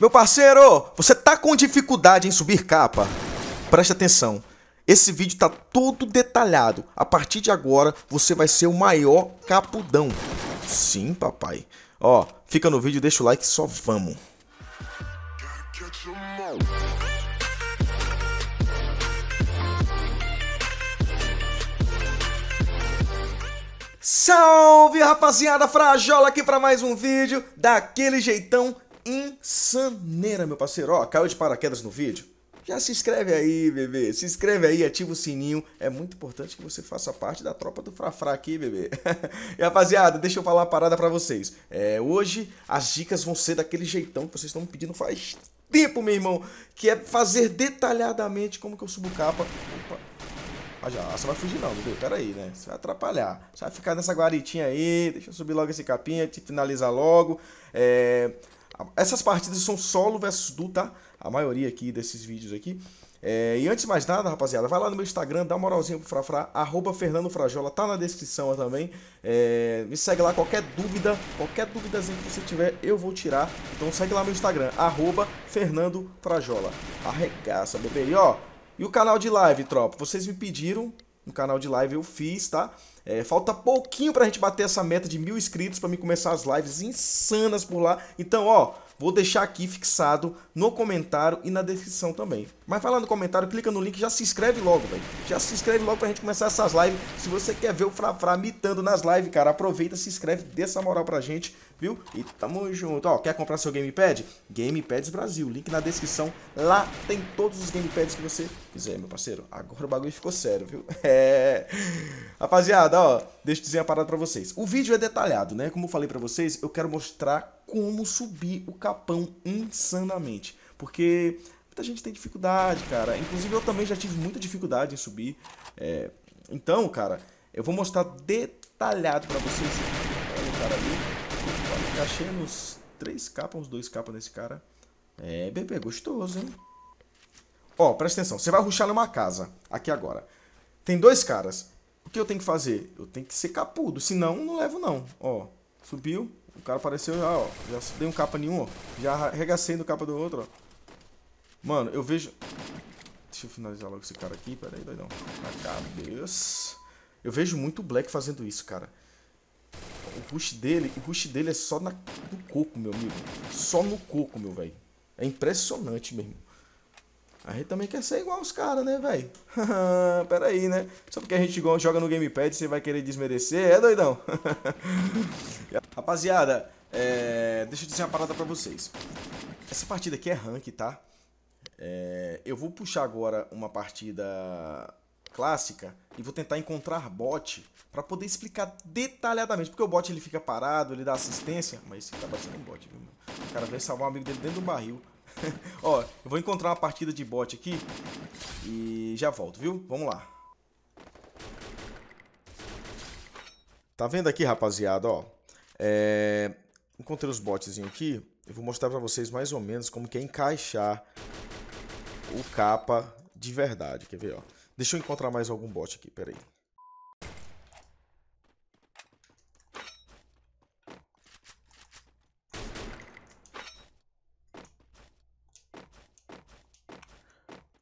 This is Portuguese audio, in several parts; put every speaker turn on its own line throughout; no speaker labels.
Meu parceiro, você tá com dificuldade em subir capa? Preste atenção. Esse vídeo tá todo detalhado. A partir de agora, você vai ser o maior capudão. Sim, papai. Ó, fica no vídeo, deixa o like, só vamos. Salve rapaziada, Frajola aqui para mais um vídeo daquele jeitão insaneira, meu parceiro. Ó, caiu de paraquedas no vídeo? Já se inscreve aí, bebê. Se inscreve aí, ativa o sininho. É muito importante que você faça parte da tropa do Frafrá aqui, bebê. e rapaziada, deixa eu falar uma parada pra vocês. É, hoje as dicas vão ser daquele jeitão que vocês estão me pedindo faz tempo, meu irmão. Que é fazer detalhadamente como que eu subo capa. Opa. Ah, já, você vai fugir não, bebê. Pera aí, né? Você vai atrapalhar. Você vai ficar nessa guaritinha aí. Deixa eu subir logo esse capinha, te finalizar logo. É... Essas partidas são solo versus duo, tá? A maioria aqui desses vídeos aqui. É, e antes de mais nada, rapaziada, vai lá no meu Instagram, dá uma moralzinha pro Frafra, arroba Fernando Frajola, tá na descrição também. É, me segue lá, qualquer dúvida, qualquer dúvidazinha que você tiver, eu vou tirar. Então segue lá meu Instagram, arroba Fernando Frajola. Arregaça, bebê. E ó, e o canal de live, tropa? Vocês me pediram, no canal de live eu fiz, tá? É, falta pouquinho pra gente bater essa meta de mil inscritos para mim começar as lives insanas por lá. Então, ó, Vou deixar aqui fixado no comentário e na descrição também. Mas falando no comentário, clica no link e já se inscreve logo, velho. Já se inscreve logo pra gente começar essas lives. Se você quer ver o Frafra mitando nas lives, cara, aproveita, se inscreve, dê essa moral pra gente, viu? E tamo junto. Ó, quer comprar seu gamepad? Gamepads Brasil, link na descrição. Lá tem todos os gamepads que você quiser, meu parceiro. Agora o bagulho ficou sério, viu? É... Rapaziada, ó, deixa eu dizer uma parada pra vocês. O vídeo é detalhado, né? Como eu falei pra vocês, eu quero mostrar como subir o capão insanamente. Porque muita gente tem dificuldade, cara. Inclusive eu também já tive muita dificuldade em subir. É... Então, cara, eu vou mostrar detalhado pra vocês. Olha o cara ali. Achei tá nos 3 capas, uns 2k nesse cara. É, bebê, gostoso, hein? Ó, presta atenção. Você vai ruxar numa casa, aqui agora. Tem dois caras. O que eu tenho que fazer? Eu tenho que ser capudo, senão não levo não. Ó, subiu. O cara apareceu já, ah, ó. Já dei um capa nenhum, ó. Já arregacei no capa do outro, ó. Mano, eu vejo... Deixa eu finalizar logo esse cara aqui. Pera aí, doidão. Na cabeça. Eu vejo muito Black fazendo isso, cara. O rush dele, o rush dele é só na, no coco, meu amigo. Só no coco, meu velho. É impressionante mesmo. A gente também quer ser igual os caras, né, velho? Pera aí, né? Só porque a gente joga no gamepad, você vai querer desmerecer, é doidão? Rapaziada, é... deixa eu dizer uma parada pra vocês. Essa partida aqui é rank, tá? É... Eu vou puxar agora uma partida clássica e vou tentar encontrar bot para poder explicar detalhadamente. Porque o bot ele fica parado, ele dá assistência. Mas esse aqui tá batendo um bot, viu? O cara veio salvar um amigo dele dentro do barril. Ó, eu vou encontrar uma partida de bot aqui e já volto, viu? Vamos lá. Tá vendo aqui, rapaziada, ó? É, encontrei os bots aqui. Eu vou mostrar para vocês mais ou menos como que é encaixar o capa de verdade. Quer ver, ó. Deixa eu encontrar mais algum bot aqui, peraí.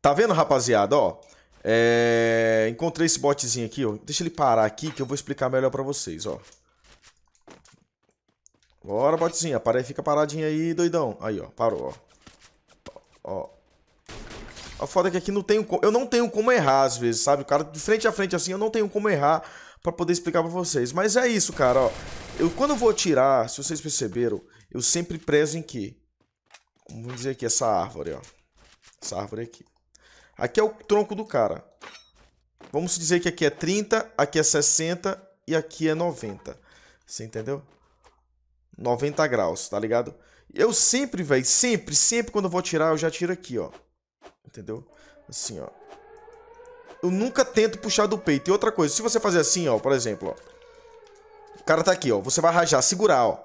Tá vendo, rapaziada, ó? É... Encontrei esse botzinho aqui, ó. Deixa ele parar aqui que eu vou explicar melhor pra vocês, ó. Bora, botzinha. Assim, Para aí, fica paradinha aí, doidão. Aí, ó. Parou, ó. Ó. A foda é que aqui não tenho como... Eu não tenho como errar, às vezes, sabe? O cara de frente a frente, assim, eu não tenho como errar pra poder explicar pra vocês. Mas é isso, cara, ó. Eu, quando eu vou tirar, se vocês perceberam, eu sempre prezo em que? Vamos dizer aqui, essa árvore, ó. Essa árvore aqui. Aqui é o tronco do cara. Vamos dizer que aqui é 30, aqui é 60 e aqui é 90. Você entendeu? 90 graus, tá ligado? Eu sempre, velho, sempre, sempre quando eu vou tirar, eu já tiro aqui, ó. Entendeu? Assim, ó. Eu nunca tento puxar do peito. E outra coisa, se você fazer assim, ó, por exemplo, ó. O cara tá aqui, ó. Você vai rajar, segurar, ó.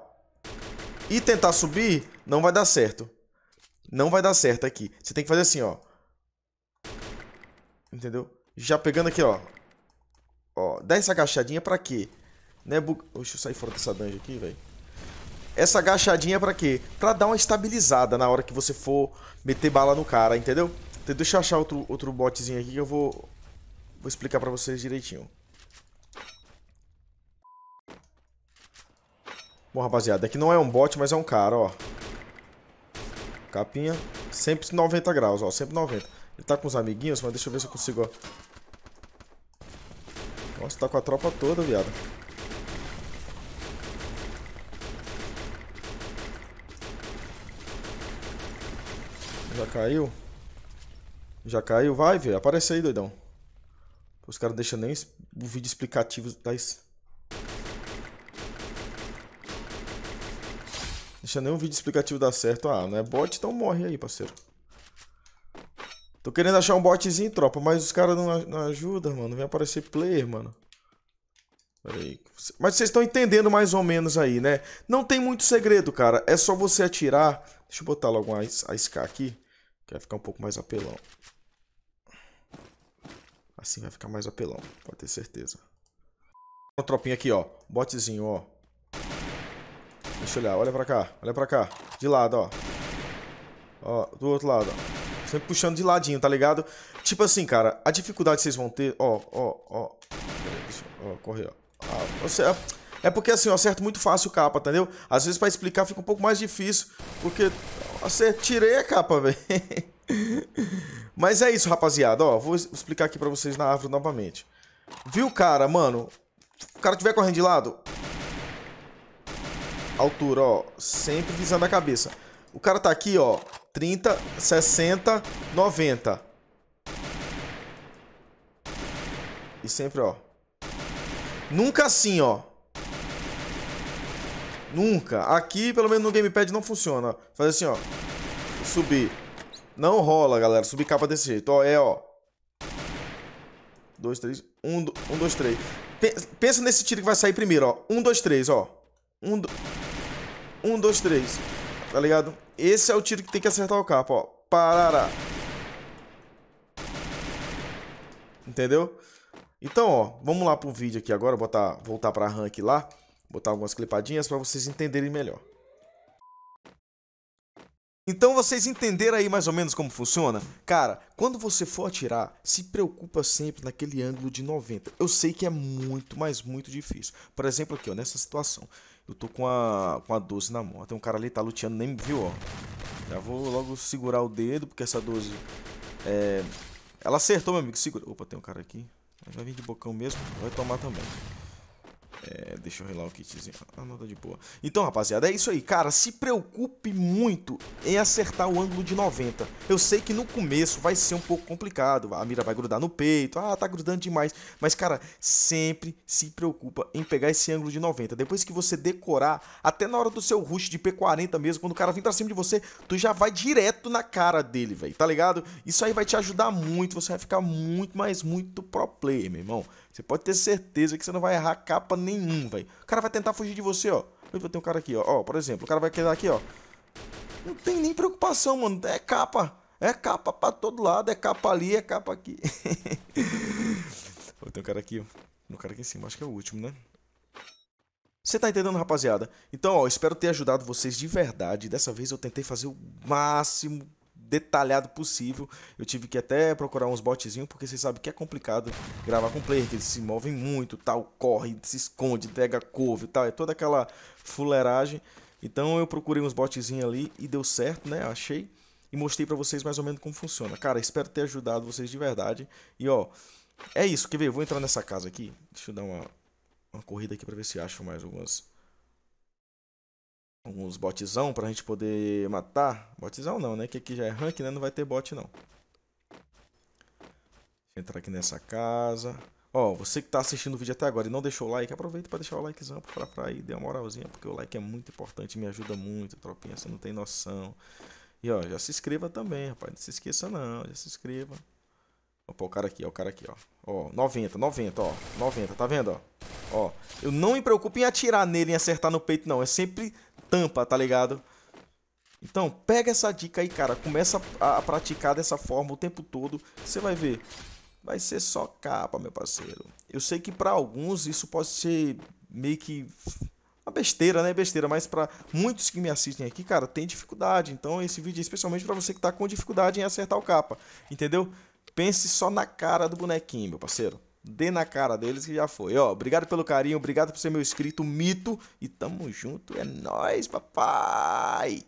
E tentar subir, não vai dar certo. Não vai dar certo aqui. Você tem que fazer assim, ó. Entendeu? Já pegando aqui, ó. Ó, dá essa agachadinha pra quê? Né, bu... Deixa eu sair fora dessa dungeon aqui, velho essa agachadinha é pra quê? Pra dar uma estabilizada na hora que você for meter bala no cara, entendeu? Então, deixa eu achar outro, outro botzinho aqui que eu vou, vou explicar pra vocês direitinho. Bom, rapaziada, aqui não é um bot, mas é um cara, ó. Capinha, 190 graus, ó, 190. Ele tá com os amiguinhos, mas deixa eu ver se eu consigo, ó. Nossa, tá com a tropa toda, viado. Já caiu? Já caiu? Vai, velho. Aparece aí, doidão. Os caras deixam nem o vídeo explicativo das... Deixa nem o vídeo explicativo dar certo. Ah, não é bot, então morre aí, parceiro. Tô querendo achar um botzinho, tropa, mas os caras não, não ajudam, mano. Vem aparecer player, mano. Mas vocês estão entendendo mais ou menos aí, né? Não tem muito segredo, cara. É só você atirar. Deixa eu botar logo a, a SK aqui. Vai ficar um pouco mais apelão. Assim vai ficar mais apelão, pode ter certeza. Uma tropinha aqui, ó. Botezinho, ó. Deixa eu olhar. Olha pra cá. Olha pra cá. De lado, ó. Ó, do outro lado, ó. Sempre puxando de ladinho, tá ligado? Tipo assim, cara. A dificuldade que vocês vão ter... Ó, ó, ó. deixa eu... Ó, correr, ó. Ah, você... É porque assim, eu acerto muito fácil capa, entendeu? Às vezes para explicar fica um pouco mais difícil, porque você tirei a capa, velho. Mas é isso, rapaziada, ó, vou explicar aqui para vocês na árvore novamente. Viu, cara, mano? O cara tiver correndo de lado, altura, ó, sempre visando a cabeça. O cara tá aqui, ó, 30, 60, 90. E sempre, ó. Nunca assim, ó. Nunca. Aqui, pelo menos no gamepad, não funciona. Faz assim, ó. Subir. Não rola, galera. Subir capa desse jeito. Ó, é, ó. Dois, três. Um, um dois, três. Pensa nesse tiro que vai sair primeiro, ó. Um, dois, três, ó. Um, do... um dois, três. Tá ligado? Esse é o tiro que tem que acertar o capa, ó. Parará. Entendeu? Então, ó. Vamos lá pro vídeo aqui agora. Botar, voltar pra rank lá botar algumas clipadinhas para vocês entenderem melhor. Então vocês entenderam aí mais ou menos como funciona? Cara, quando você for atirar, se preocupa sempre naquele ângulo de 90. Eu sei que é muito, mas muito difícil. Por exemplo aqui, ó, nessa situação. Eu tô com a, com a 12 na mão. Tem um cara ali tá luteando, nem viu, ó. Já vou logo segurar o dedo, porque essa 12... É... Ela acertou, meu amigo. Segura. Opa, tem um cara aqui. Vai vir de bocão mesmo. Vai tomar também. É, deixa eu relar o kitzinho. Ah, não, tá de boa. Então, rapaziada, é isso aí. Cara, se preocupe muito em acertar o ângulo de 90. Eu sei que no começo vai ser um pouco complicado. A mira vai grudar no peito. Ah, tá grudando demais. Mas, cara, sempre se preocupa em pegar esse ângulo de 90. Depois que você decorar, até na hora do seu rush de P40 mesmo, quando o cara vem pra cima de você, tu já vai direto na cara dele, velho. Tá ligado? Isso aí vai te ajudar muito. Você vai ficar muito, mas muito pro player, meu irmão. Você pode ter certeza que você não vai errar capa nenhum, velho. O cara vai tentar fugir de você, ó. Tem um cara aqui, ó. ó. Por exemplo, o cara vai quedar aqui, ó. Não tem nem preocupação, mano. É capa. É capa pra todo lado. É capa ali, é capa aqui. tem um cara aqui. No um cara aqui em cima. Acho que é o último, né? Você tá entendendo, rapaziada? Então, ó, espero ter ajudado vocês de verdade. Dessa vez eu tentei fazer o máximo detalhado possível. Eu tive que até procurar uns botezinhos, porque vocês sabem que é complicado gravar com player, que eles se movem muito, tal, corre, se esconde, pega couve e tal, é toda aquela fuleiragem. Então eu procurei uns botezinhos ali e deu certo, né? Achei e mostrei para vocês mais ou menos como funciona. Cara, espero ter ajudado vocês de verdade. E ó, é isso, quer ver? Eu vou entrar nessa casa aqui. Deixa eu dar uma, uma corrida aqui para ver se acho mais algumas uns botzão pra gente poder matar. Botzão não, né? Que aqui já é rank, né? Não vai ter bot, não. Deixa eu entrar aqui nessa casa. Ó, você que tá assistindo o vídeo até agora e não deixou o like, aproveita pra deixar o likezão pra, pra aí, dê uma moralzinha, porque o like é muito importante, me ajuda muito, tropinha, você não tem noção. E ó, já se inscreva também, rapaz, não se esqueça não, já se inscreva. Opa, o cara aqui, ó, o cara aqui, ó. Ó, 90, 90, ó, 90, tá vendo, ó? Ó, eu não me preocupo em atirar nele, em acertar no peito, não, é sempre tampa, tá ligado? Então, pega essa dica aí, cara. Começa a, a praticar dessa forma o tempo todo. Você vai ver. Vai ser só capa, meu parceiro. Eu sei que para alguns isso pode ser meio que uma besteira, né? Besteira, mas para muitos que me assistem aqui, cara, tem dificuldade. Então, esse vídeo é especialmente para você que tá com dificuldade em acertar o capa, entendeu? Pense só na cara do bonequinho, meu parceiro dê na cara deles que já foi. Ó, obrigado pelo carinho, obrigado por ser meu inscrito mito e tamo junto, é nós, papai.